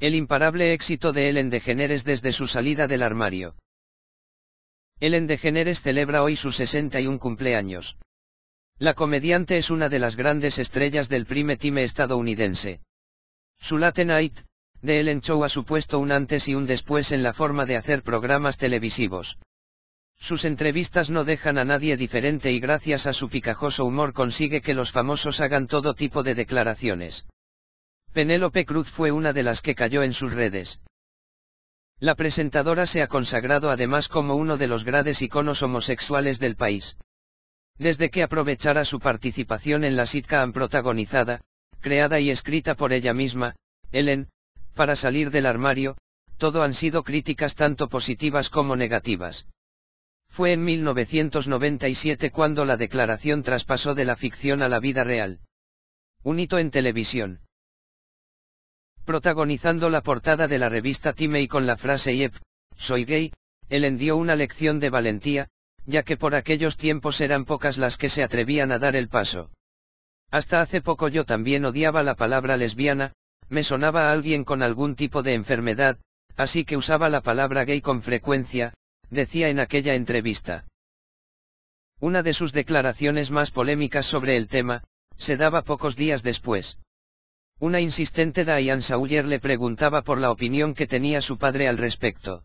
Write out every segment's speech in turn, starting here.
El imparable éxito de Ellen DeGeneres desde su salida del armario. Ellen DeGeneres celebra hoy sus 61 cumpleaños. La comediante es una de las grandes estrellas del prime time estadounidense. Su Late Night, de Ellen Show ha supuesto un antes y un después en la forma de hacer programas televisivos. Sus entrevistas no dejan a nadie diferente y gracias a su picajoso humor consigue que los famosos hagan todo tipo de declaraciones. Penélope Cruz fue una de las que cayó en sus redes. La presentadora se ha consagrado además como uno de los grandes iconos homosexuales del país. Desde que aprovechara su participación en la sitcom protagonizada, creada y escrita por ella misma, Ellen, para salir del armario, todo han sido críticas tanto positivas como negativas. Fue en 1997 cuando la declaración traspasó de la ficción a la vida real. Un hito en televisión protagonizando la portada de la revista Time y con la frase Yep, soy gay, Ellen dio una lección de valentía, ya que por aquellos tiempos eran pocas las que se atrevían a dar el paso. Hasta hace poco yo también odiaba la palabra lesbiana, me sonaba a alguien con algún tipo de enfermedad, así que usaba la palabra gay con frecuencia, decía en aquella entrevista. Una de sus declaraciones más polémicas sobre el tema, se daba pocos días después. Una insistente Diane Sawyer le preguntaba por la opinión que tenía su padre al respecto.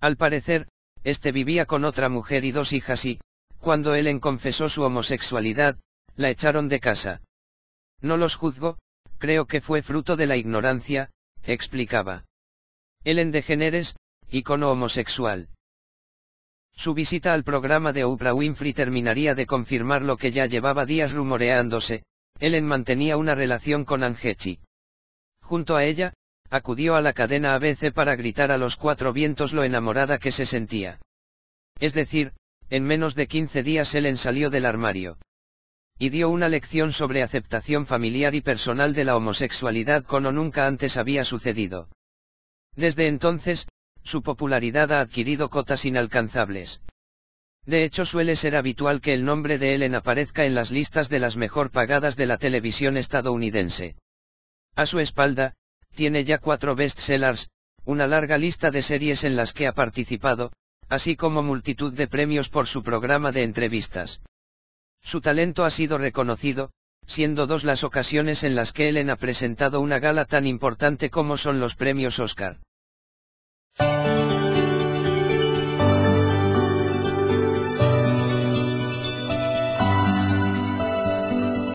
Al parecer, este vivía con otra mujer y dos hijas y, cuando Ellen confesó su homosexualidad, la echaron de casa. No los juzgo, creo que fue fruto de la ignorancia, explicaba. Ellen de Géneres, icono homosexual. Su visita al programa de Oprah Winfrey terminaría de confirmar lo que ya llevaba días rumoreándose, Ellen mantenía una relación con Angechi. Junto a ella, acudió a la cadena ABC para gritar a los cuatro vientos lo enamorada que se sentía. Es decir, en menos de 15 días Ellen salió del armario. Y dio una lección sobre aceptación familiar y personal de la homosexualidad como nunca antes había sucedido. Desde entonces, su popularidad ha adquirido cotas inalcanzables. De hecho suele ser habitual que el nombre de Ellen aparezca en las listas de las mejor pagadas de la televisión estadounidense. A su espalda, tiene ya cuatro bestsellers, una larga lista de series en las que ha participado, así como multitud de premios por su programa de entrevistas. Su talento ha sido reconocido, siendo dos las ocasiones en las que Ellen ha presentado una gala tan importante como son los premios Oscar.